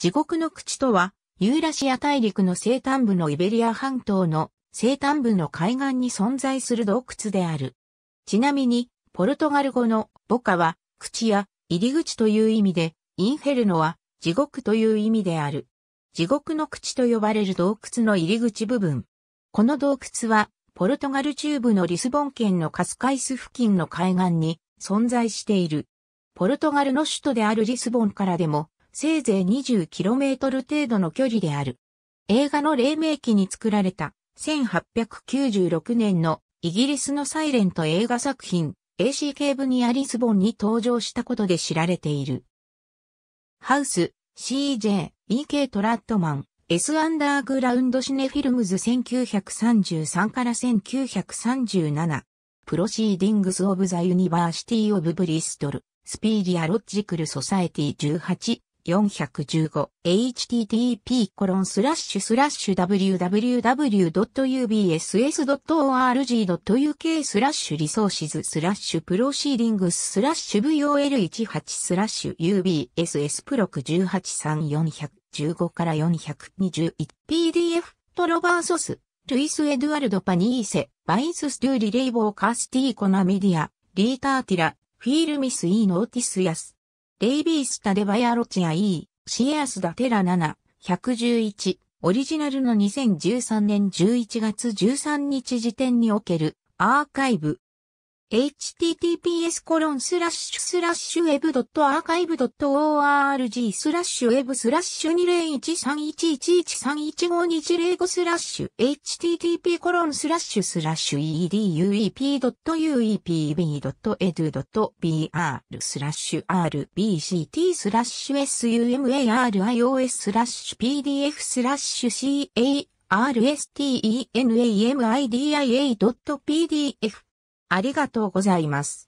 地獄の口とは、ユーラシア大陸の西端部のイベリア半島の西端部の海岸に存在する洞窟である。ちなみに、ポルトガル語のボカは、口や入り口という意味で、インフェルノは地獄という意味である。地獄の口と呼ばれる洞窟の入り口部分。この洞窟は、ポルトガル中部のリスボン県のカスカイス付近の海岸に存在している。ポルトガルの首都であるリスボンからでもせいぜい 20km 程度の距離である。映画の黎明期に作られた1896年のイギリスのサイレント映画作品 AC k ブニアリスボンに登場したことで知られている。ハウス、CJ、E.K. トラットマン、S アンダーグラウンドシネフィルムズ1933から1937。プロシーディングス・オブ・ザ・ユニバーシティ・オブ・ブリストル、スピーディア・ロッジクル・ソサエティ18、415http コロンスラッシュスラッシュ www.ubss.org.uk スラッシュリソーシズスラッシュプロシーリングススラッシュ VOL18 スラッシュ UBSS プロク1834115から 421PDF トロバーソスルイス・エドゥアルド・パニーセバイス・スドゥリ・レイボー・カースティーコナ・メディアリーターティラフィールミス・イー・ノーティス・ヤスレイビースタデバヤロチア E、シエアスダテラ7、111、オリジナルの2013年11月13日時点におけるアーカイブ、https コロンスラッシュスラッシュ web.archive.org スラッシュ web スラッシュ2013111315205スラッシュ http コロンスラッシュスラッシュ eduep.uepb.edu.br スラッシュ rbct スラッシュ sumarios スラッシュ pdf スラッシュ ca rstenamidi.pdf a ありがとうございます。